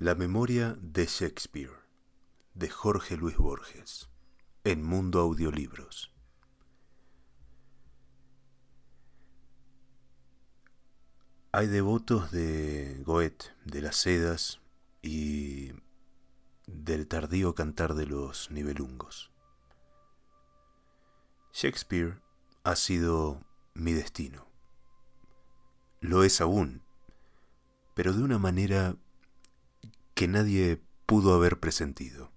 La memoria de Shakespeare, de Jorge Luis Borges, en Mundo Audiolibros. Hay devotos de Goethe, de las sedas y del tardío cantar de los nivelungos. Shakespeare ha sido mi destino. Lo es aún, pero de una manera que nadie pudo haber presentido,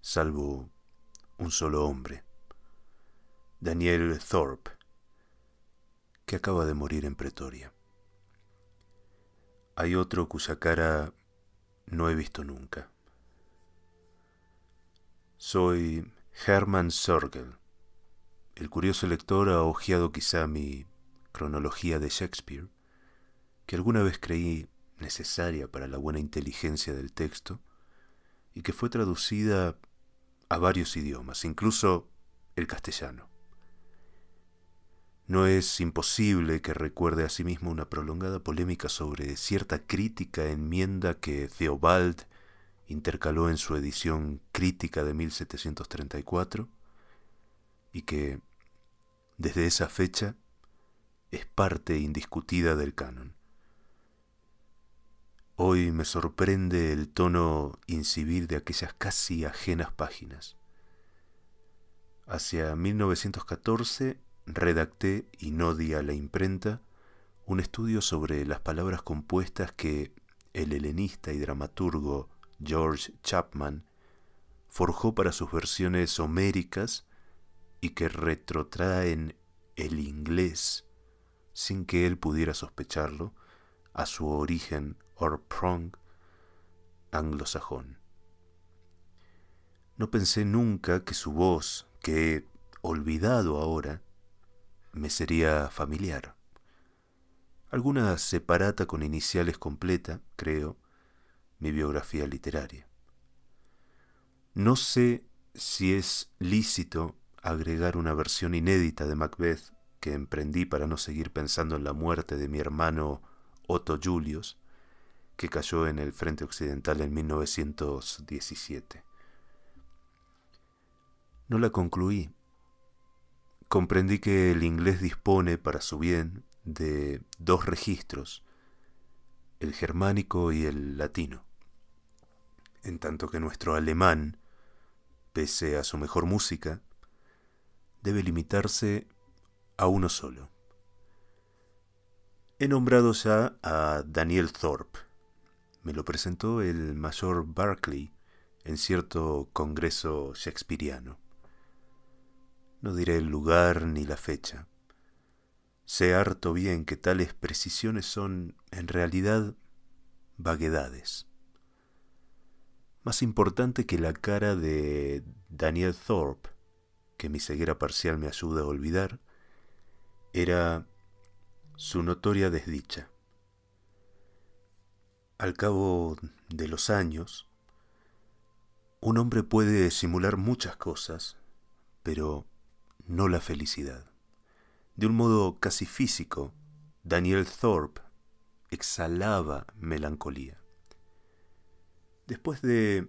salvo un solo hombre, Daniel Thorpe, que acaba de morir en Pretoria. Hay otro cuya cara no he visto nunca. Soy Hermann Sorgel. El curioso lector ha hojeado quizá mi cronología de Shakespeare, que alguna vez creí necesaria para la buena inteligencia del texto y que fue traducida a varios idiomas, incluso el castellano. No es imposible que recuerde a sí mismo una prolongada polémica sobre cierta crítica enmienda que Theobald intercaló en su edición crítica de 1734 y que, desde esa fecha, es parte indiscutida del canon. Hoy me sorprende el tono incivil de aquellas casi ajenas páginas. Hacia 1914 redacté y no di a la imprenta un estudio sobre las palabras compuestas que el helenista y dramaturgo George Chapman forjó para sus versiones homéricas y que retrotraen el inglés, sin que él pudiera sospecharlo, a su origen Orprong anglosajón. No pensé nunca que su voz, que he olvidado ahora, me sería familiar. Alguna separata con iniciales completa, creo, mi biografía literaria. No sé si es lícito agregar una versión inédita de Macbeth que emprendí para no seguir pensando en la muerte de mi hermano Otto Julius, que cayó en el frente occidental en 1917. No la concluí. Comprendí que el inglés dispone para su bien de dos registros, el germánico y el latino, en tanto que nuestro alemán, pese a su mejor música, debe limitarse a uno solo. He nombrado ya a Daniel Thorpe. Me lo presentó el mayor Barclay en cierto congreso shakespeariano. No diré el lugar ni la fecha. Sé harto bien que tales precisiones son, en realidad, vaguedades. Más importante que la cara de Daniel Thorpe, que mi ceguera parcial me ayuda a olvidar, era su notoria desdicha. Al cabo de los años, un hombre puede simular muchas cosas, pero no la felicidad. De un modo casi físico, Daniel Thorpe exhalaba melancolía. Después de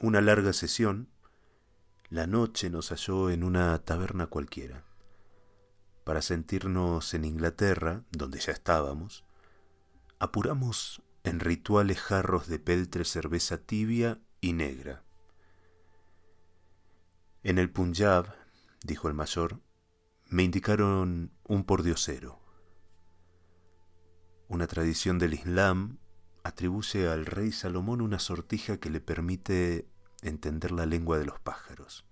una larga sesión, la noche nos halló en una taberna cualquiera para sentirnos en Inglaterra, donde ya estábamos, apuramos en rituales jarros de peltre cerveza tibia y negra. En el Punjab, dijo el mayor, me indicaron un pordiosero. Una tradición del Islam atribuye al rey Salomón una sortija que le permite entender la lengua de los pájaros.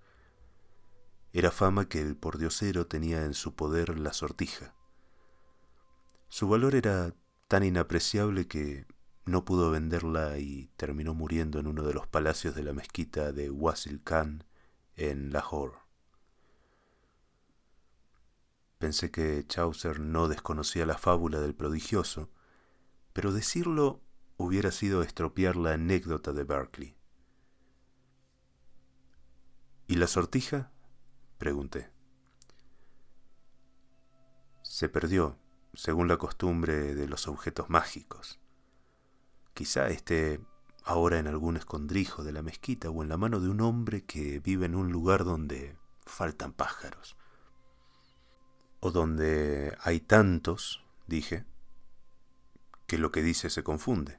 Era fama que el pordiosero tenía en su poder la sortija. Su valor era tan inapreciable que no pudo venderla y terminó muriendo en uno de los palacios de la mezquita de Wasil Khan en Lahore. Pensé que Chaucer no desconocía la fábula del prodigioso, pero decirlo hubiera sido estropear la anécdota de Berkeley. ¿Y la sortija? Pregunté. Se perdió, según la costumbre de los objetos mágicos. Quizá esté ahora en algún escondrijo de la mezquita o en la mano de un hombre que vive en un lugar donde faltan pájaros. O donde hay tantos, dije, que lo que dice se confunde.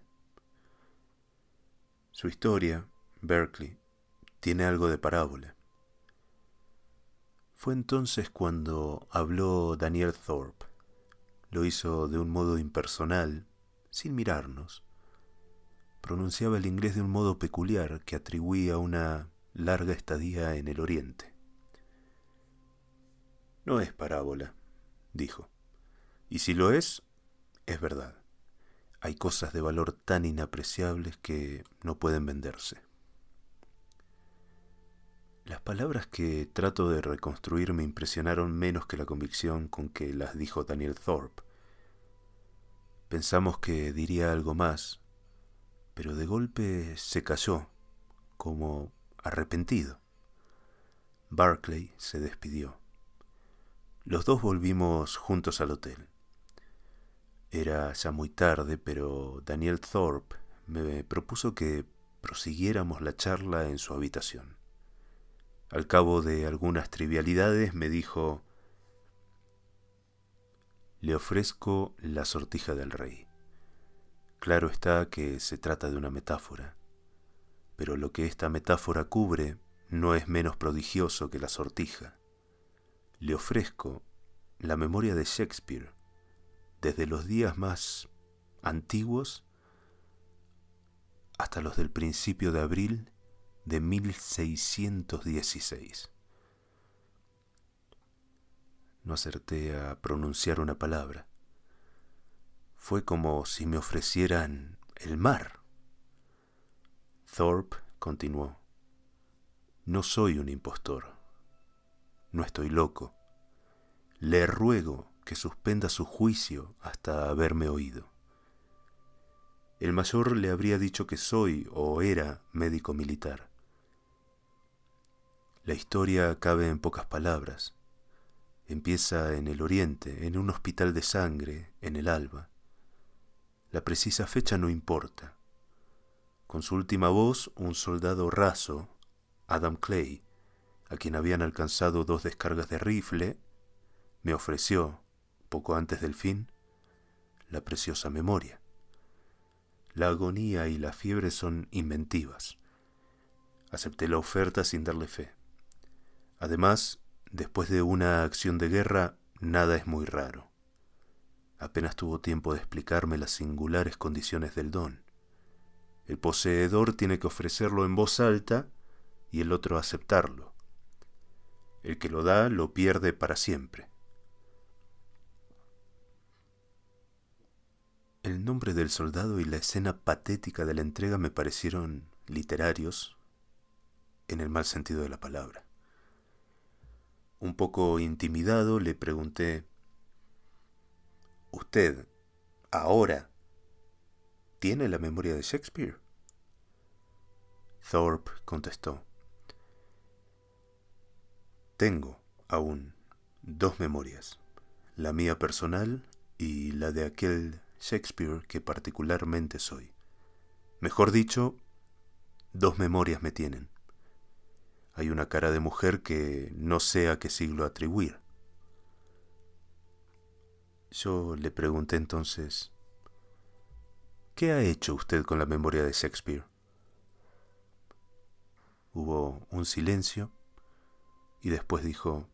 Su historia, Berkeley, tiene algo de parábola. Fue entonces cuando habló Daniel Thorpe. Lo hizo de un modo impersonal, sin mirarnos. Pronunciaba el inglés de un modo peculiar que atribuía una larga estadía en el Oriente. No es parábola, dijo. Y si lo es, es verdad. Hay cosas de valor tan inapreciables que no pueden venderse. Las palabras que trato de reconstruir me impresionaron menos que la convicción con que las dijo Daniel Thorpe. Pensamos que diría algo más, pero de golpe se calló, como arrepentido. Barclay se despidió. Los dos volvimos juntos al hotel. Era ya muy tarde, pero Daniel Thorpe me propuso que prosiguiéramos la charla en su habitación. Al cabo de algunas trivialidades me dijo, le ofrezco la sortija del rey. Claro está que se trata de una metáfora, pero lo que esta metáfora cubre no es menos prodigioso que la sortija. Le ofrezco la memoria de Shakespeare, desde los días más antiguos hasta los del principio de abril de 1616. No acerté a pronunciar una palabra. Fue como si me ofrecieran el mar. Thorpe continuó. No soy un impostor. No estoy loco. Le ruego que suspenda su juicio hasta haberme oído. El mayor le habría dicho que soy o era médico militar. La historia cabe en pocas palabras. Empieza en el oriente, en un hospital de sangre, en el alba. La precisa fecha no importa. Con su última voz, un soldado raso, Adam Clay, a quien habían alcanzado dos descargas de rifle, me ofreció, poco antes del fin, la preciosa memoria. La agonía y la fiebre son inventivas. Acepté la oferta sin darle fe. Además, después de una acción de guerra, nada es muy raro. Apenas tuvo tiempo de explicarme las singulares condiciones del don. El poseedor tiene que ofrecerlo en voz alta y el otro aceptarlo. El que lo da lo pierde para siempre. El nombre del soldado y la escena patética de la entrega me parecieron literarios en el mal sentido de la palabra. Un poco intimidado le pregunté, ¿Usted, ahora, tiene la memoria de Shakespeare? Thorpe contestó, Tengo aún dos memorias, la mía personal y la de aquel Shakespeare que particularmente soy. Mejor dicho, dos memorias me tienen. Hay una cara de mujer que no sé a qué siglo atribuir. Yo le pregunté entonces, ¿qué ha hecho usted con la memoria de Shakespeare? Hubo un silencio y después dijo,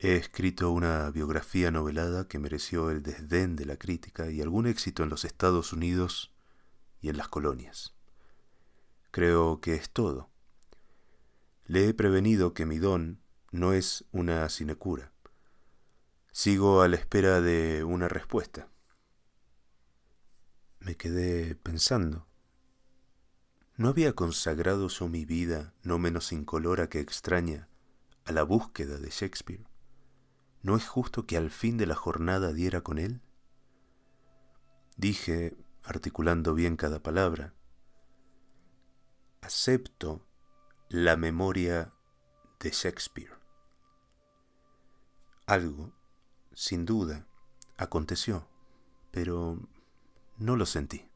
he escrito una biografía novelada que mereció el desdén de la crítica y algún éxito en los Estados Unidos y en las colonias. Creo que es todo. Le he prevenido que mi don no es una sinecura. Sigo a la espera de una respuesta. Me quedé pensando. ¿No había consagrado yo mi vida, no menos incolora que extraña, a la búsqueda de Shakespeare? ¿No es justo que al fin de la jornada diera con él? Dije, articulando bien cada palabra, acepto la memoria de Shakespeare. Algo, sin duda, aconteció, pero no lo sentí.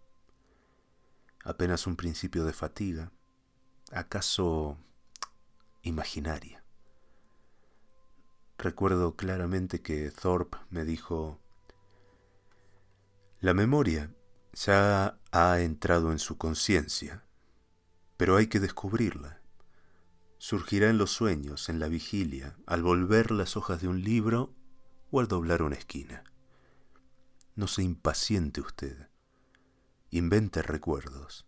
Apenas un principio de fatiga, acaso imaginaria. Recuerdo claramente que Thorpe me dijo, la memoria ya ha entrado en su conciencia, pero hay que descubrirla Surgirá en los sueños, en la vigilia, al volver las hojas de un libro o al doblar una esquina. No se impaciente usted. Invente recuerdos.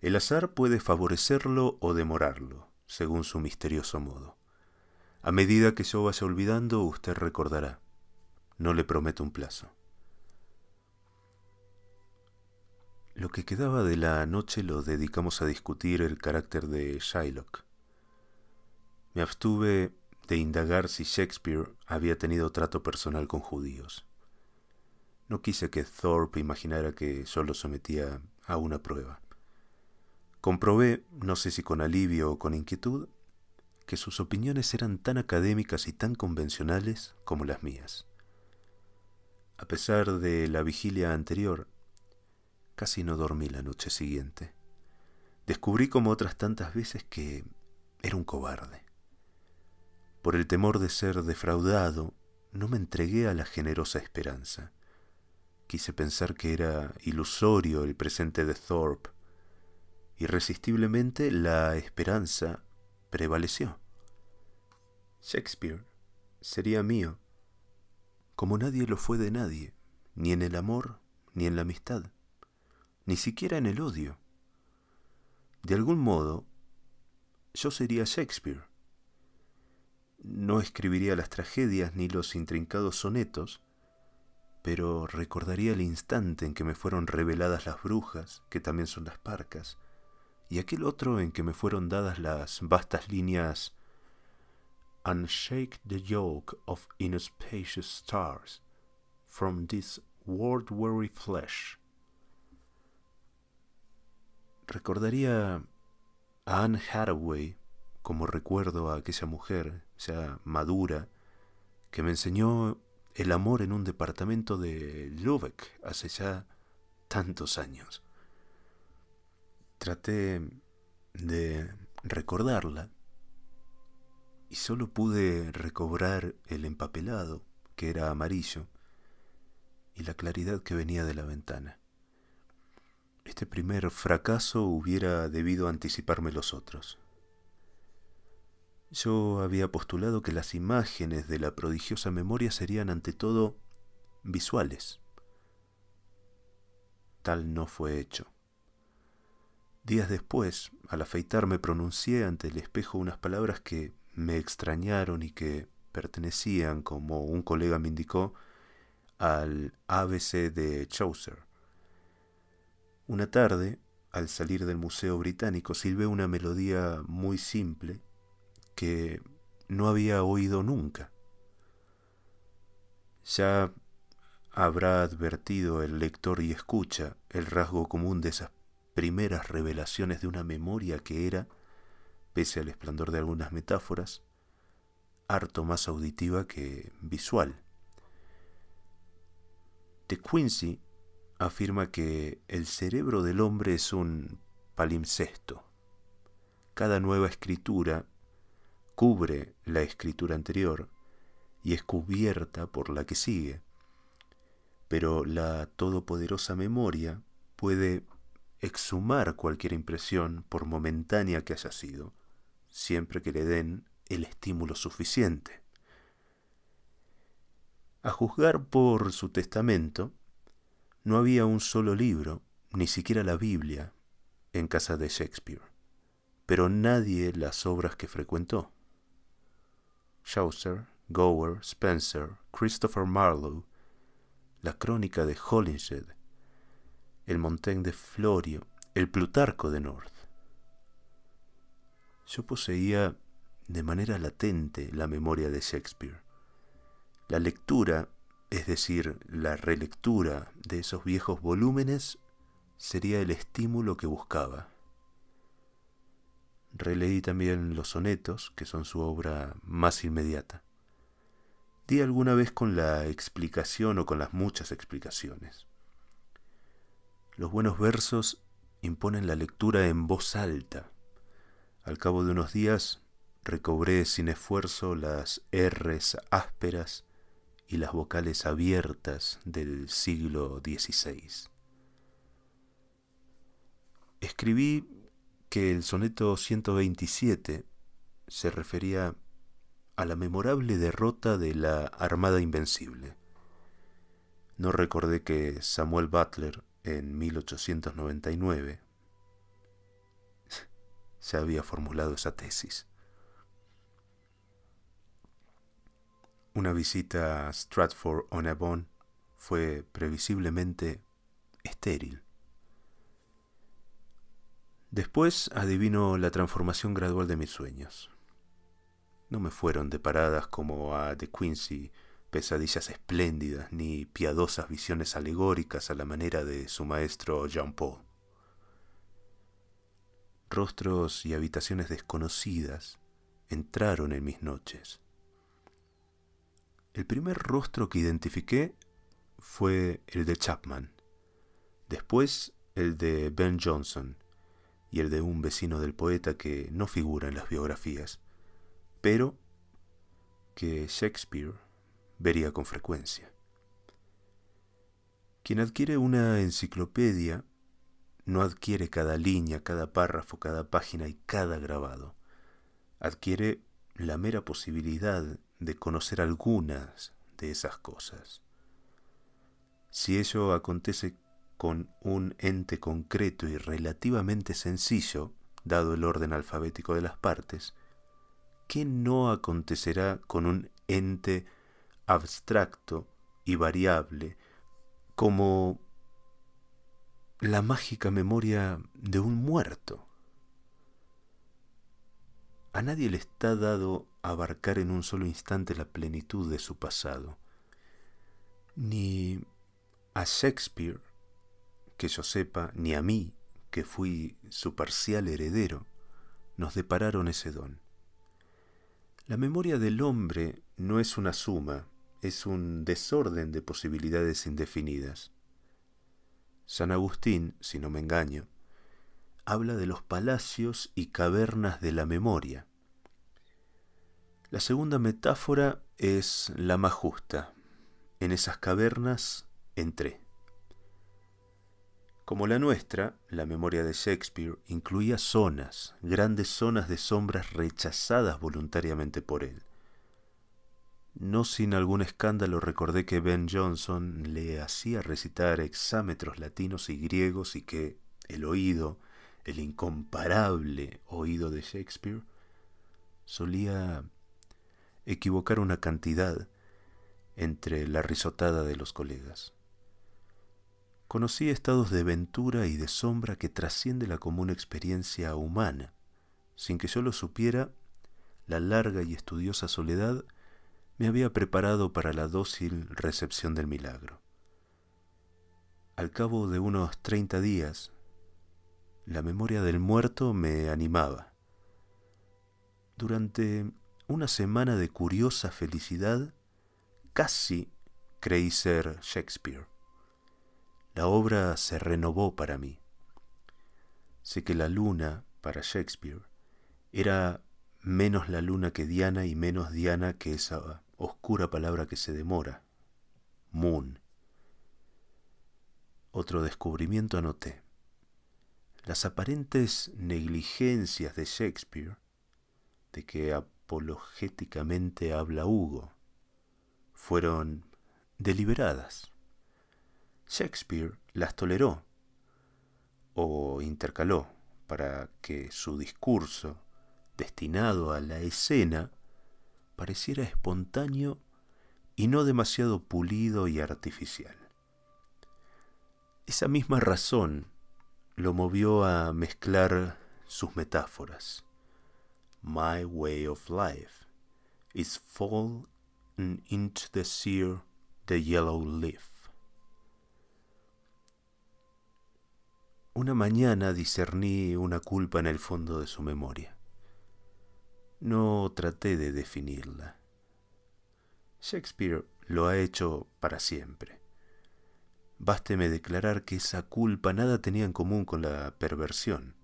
El azar puede favorecerlo o demorarlo, según su misterioso modo. A medida que yo vaya olvidando, usted recordará. No le prometo un plazo. Lo que quedaba de la noche lo dedicamos a discutir el carácter de Shylock. Me abstuve de indagar si Shakespeare había tenido trato personal con judíos. No quise que Thorpe imaginara que solo sometía a una prueba. Comprobé, no sé si con alivio o con inquietud, que sus opiniones eran tan académicas y tan convencionales como las mías. A pesar de la vigilia anterior, casi no dormí la noche siguiente. Descubrí como otras tantas veces que era un cobarde. Por el temor de ser defraudado, no me entregué a la generosa esperanza. Quise pensar que era ilusorio el presente de Thorpe. Irresistiblemente la esperanza prevaleció. Shakespeare sería mío, como nadie lo fue de nadie, ni en el amor, ni en la amistad, ni siquiera en el odio. De algún modo, yo sería Shakespeare no escribiría las tragedias ni los intrincados sonetos, pero recordaría el instante en que me fueron reveladas las brujas, que también son las parcas, y aquel otro en que me fueron dadas las vastas líneas «Unshake the yoke of inauspicious stars from this world-weary flesh. Recordaría a Anne Hathaway como recuerdo a aquella mujer ya madura, que me enseñó el amor en un departamento de Lübeck hace ya tantos años. Traté de recordarla y solo pude recobrar el empapelado, que era amarillo, y la claridad que venía de la ventana. Este primer fracaso hubiera debido anticiparme los otros. Yo había postulado que las imágenes de la prodigiosa memoria serían ante todo visuales. Tal no fue hecho. Días después, al afeitarme, pronuncié ante el espejo unas palabras que me extrañaron y que pertenecían, como un colega me indicó, al ABC de Chaucer. Una tarde, al salir del Museo Británico, silbé una melodía muy simple que no había oído nunca. Ya habrá advertido el lector y escucha el rasgo común de esas primeras revelaciones de una memoria que era, pese al esplendor de algunas metáforas, harto más auditiva que visual. De Quincy afirma que el cerebro del hombre es un palimpsesto. Cada nueva escritura cubre la escritura anterior y es cubierta por la que sigue. Pero la todopoderosa memoria puede exhumar cualquier impresión, por momentánea que haya sido, siempre que le den el estímulo suficiente. A juzgar por su testamento, no había un solo libro, ni siquiera la Biblia, en casa de Shakespeare, pero nadie las obras que frecuentó. Chaucer, Gower, Spencer, Christopher Marlowe, la crónica de Holinshed, el Montaigne de Florio, el Plutarco de North. Yo poseía de manera latente la memoria de Shakespeare. La lectura, es decir, la relectura de esos viejos volúmenes, sería el estímulo que buscaba releí también los sonetos, que son su obra más inmediata. Di alguna vez con la explicación o con las muchas explicaciones. Los buenos versos imponen la lectura en voz alta. Al cabo de unos días recobré sin esfuerzo las R's ásperas y las vocales abiertas del siglo XVI. Escribí que el soneto 127 se refería a la memorable derrota de la Armada Invencible. No recordé que Samuel Butler, en 1899, se había formulado esa tesis. Una visita a Stratford-on-Avon fue previsiblemente estéril. Después adivino la transformación gradual de mis sueños. No me fueron deparadas como a De Quincy pesadillas espléndidas ni piadosas visiones alegóricas a la manera de su maestro Jean Paul. Rostros y habitaciones desconocidas entraron en mis noches. El primer rostro que identifiqué fue el de Chapman, después el de Ben Johnson, y el de un vecino del poeta que no figura en las biografías, pero que Shakespeare vería con frecuencia. Quien adquiere una enciclopedia no adquiere cada línea, cada párrafo, cada página y cada grabado. Adquiere la mera posibilidad de conocer algunas de esas cosas. Si ello acontece con un ente concreto y relativamente sencillo, dado el orden alfabético de las partes, ¿qué no acontecerá con un ente abstracto y variable como la mágica memoria de un muerto? A nadie le está dado abarcar en un solo instante la plenitud de su pasado, ni a Shakespeare que yo sepa, ni a mí, que fui su parcial heredero, nos depararon ese don. La memoria del hombre no es una suma, es un desorden de posibilidades indefinidas. San Agustín, si no me engaño, habla de los palacios y cavernas de la memoria. La segunda metáfora es la más justa. En esas cavernas entré. Como la nuestra, la memoria de Shakespeare incluía zonas, grandes zonas de sombras rechazadas voluntariamente por él. No sin algún escándalo recordé que Ben Jonson le hacía recitar exámetros latinos y griegos y que el oído, el incomparable oído de Shakespeare, solía equivocar una cantidad entre la risotada de los colegas conocí estados de ventura y de sombra que trasciende la común experiencia humana. Sin que yo lo supiera, la larga y estudiosa soledad me había preparado para la dócil recepción del milagro. Al cabo de unos treinta días, la memoria del muerto me animaba. Durante una semana de curiosa felicidad, casi creí ser Shakespeare. La obra se renovó para mí. Sé que la luna, para Shakespeare, era menos la luna que Diana y menos Diana que esa oscura palabra que se demora, moon. Otro descubrimiento anoté. Las aparentes negligencias de Shakespeare, de que apologéticamente habla Hugo, fueron deliberadas. Shakespeare las toleró o intercaló para que su discurso, destinado a la escena, pareciera espontáneo y no demasiado pulido y artificial. Esa misma razón lo movió a mezclar sus metáforas. My way of life is fallen into the sear, the yellow leaf. Una mañana discerní una culpa en el fondo de su memoria. No traté de definirla. Shakespeare lo ha hecho para siempre. Básteme declarar que esa culpa nada tenía en común con la perversión.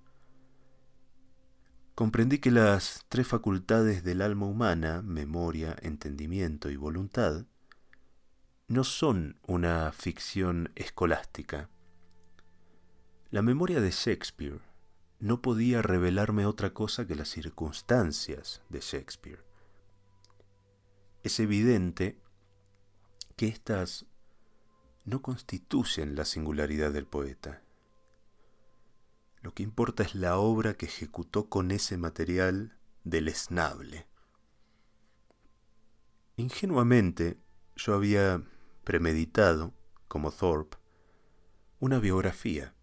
Comprendí que las tres facultades del alma humana, memoria, entendimiento y voluntad, no son una ficción escolástica la memoria de Shakespeare no podía revelarme otra cosa que las circunstancias de Shakespeare. Es evidente que éstas no constituyen la singularidad del poeta. Lo que importa es la obra que ejecutó con ese material esnable. Ingenuamente, yo había premeditado, como Thorpe, una biografía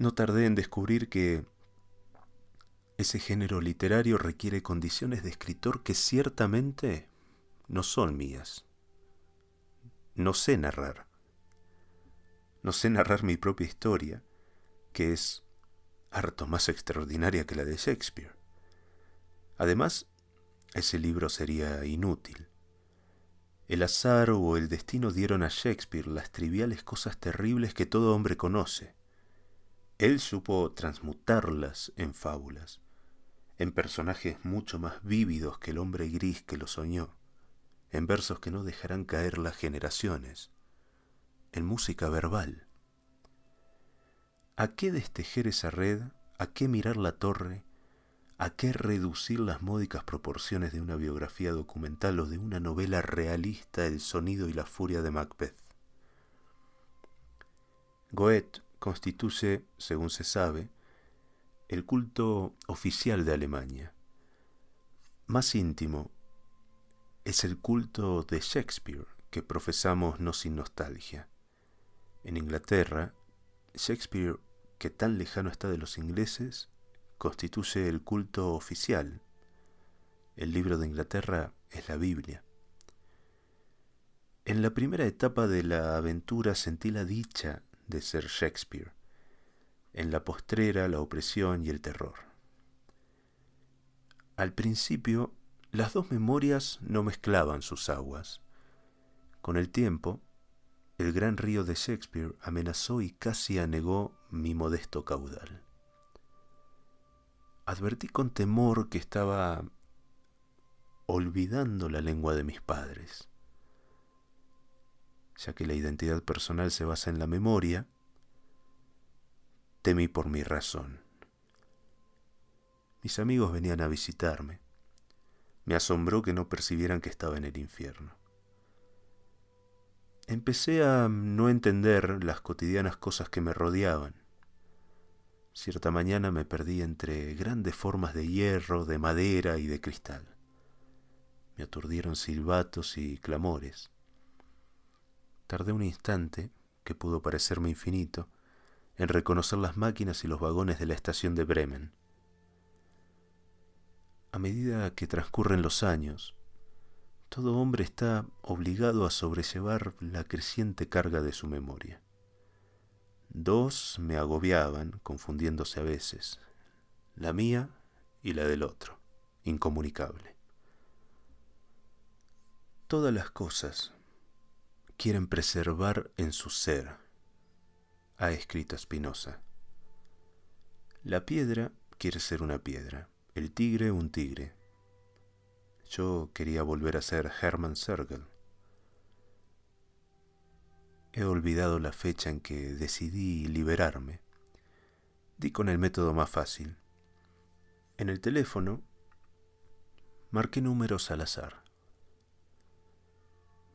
no tardé en descubrir que ese género literario requiere condiciones de escritor que ciertamente no son mías. No sé narrar. No sé narrar mi propia historia, que es harto más extraordinaria que la de Shakespeare. Además, ese libro sería inútil. El azar o el destino dieron a Shakespeare las triviales cosas terribles que todo hombre conoce. Él supo transmutarlas en fábulas, en personajes mucho más vívidos que el hombre gris que lo soñó, en versos que no dejarán caer las generaciones, en música verbal. ¿A qué destejer esa red? ¿A qué mirar la torre? ¿A qué reducir las módicas proporciones de una biografía documental o de una novela realista el sonido y la furia de Macbeth? Goethe constituye, según se sabe, el culto oficial de Alemania. Más íntimo es el culto de Shakespeare que profesamos no sin nostalgia. En Inglaterra, Shakespeare, que tan lejano está de los ingleses, constituye el culto oficial. El libro de Inglaterra es la Biblia. En la primera etapa de la aventura sentí la dicha de ser Shakespeare, en la postrera la opresión y el terror. Al principio, las dos memorias no mezclaban sus aguas. Con el tiempo, el gran río de Shakespeare amenazó y casi anegó mi modesto caudal. Advertí con temor que estaba olvidando la lengua de mis padres ya que la identidad personal se basa en la memoria, temí por mi razón. Mis amigos venían a visitarme. Me asombró que no percibieran que estaba en el infierno. Empecé a no entender las cotidianas cosas que me rodeaban. Cierta mañana me perdí entre grandes formas de hierro, de madera y de cristal. Me aturdieron silbatos y clamores. Tardé un instante, que pudo parecerme infinito, en reconocer las máquinas y los vagones de la estación de Bremen. A medida que transcurren los años, todo hombre está obligado a sobrellevar la creciente carga de su memoria. Dos me agobiaban, confundiéndose a veces, la mía y la del otro, incomunicable. Todas las cosas, quieren preservar en su ser, ha escrito Spinoza. La piedra quiere ser una piedra, el tigre un tigre. Yo quería volver a ser Hermann Sergel. He olvidado la fecha en que decidí liberarme. Di con el método más fácil. En el teléfono marqué números al azar.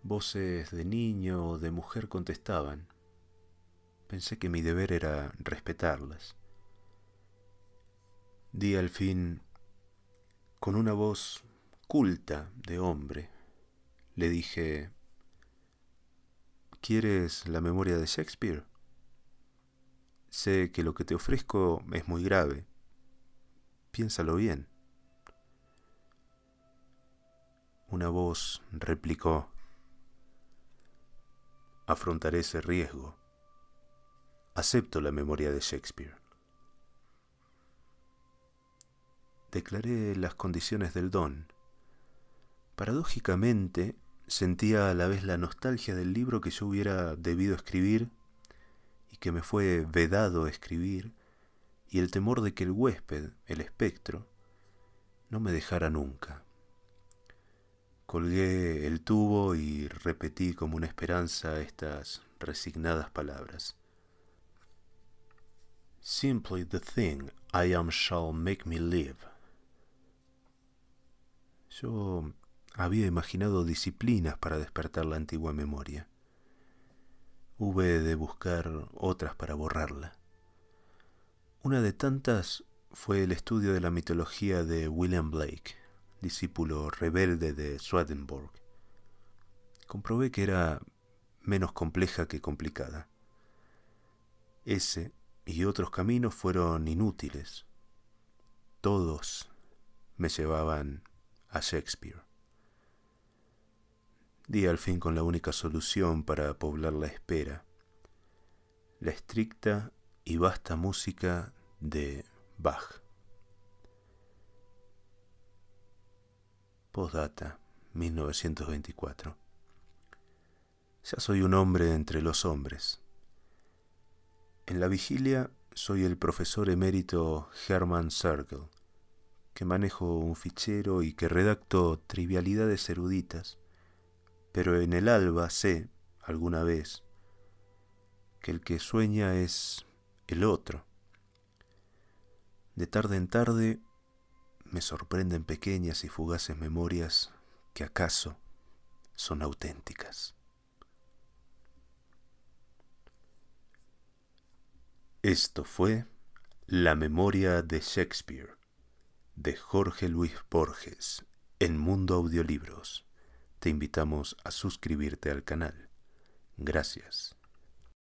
Voces de niño o de mujer contestaban. Pensé que mi deber era respetarlas. Di al fin, con una voz culta de hombre, le dije, ¿quieres la memoria de Shakespeare? Sé que lo que te ofrezco es muy grave. Piénsalo bien. Una voz replicó, afrontaré ese riesgo. Acepto la memoria de Shakespeare. Declaré las condiciones del don. Paradójicamente, sentía a la vez la nostalgia del libro que yo hubiera debido escribir y que me fue vedado escribir, y el temor de que el huésped, el espectro, no me dejara nunca. Colgué el tubo y repetí como una esperanza estas resignadas palabras. Simply the thing I am shall make me live. Yo había imaginado disciplinas para despertar la antigua memoria. Hube de buscar otras para borrarla. Una de tantas fue el estudio de la mitología de William Blake discípulo rebelde de Swedenborg, comprobé que era menos compleja que complicada. Ese y otros caminos fueron inútiles. Todos me llevaban a Shakespeare. Di al fin con la única solución para poblar la espera, la estricta y vasta música de Bach. Postdata, 1924. Ya soy un hombre entre los hombres. En la vigilia soy el profesor emérito Hermann Serkel, que manejo un fichero y que redacto trivialidades eruditas, pero en el alba sé, alguna vez, que el que sueña es el otro. De tarde en tarde me sorprenden pequeñas y fugaces memorias que acaso son auténticas. Esto fue La memoria de Shakespeare de Jorge Luis Borges en Mundo Audiolibros. Te invitamos a suscribirte al canal. Gracias.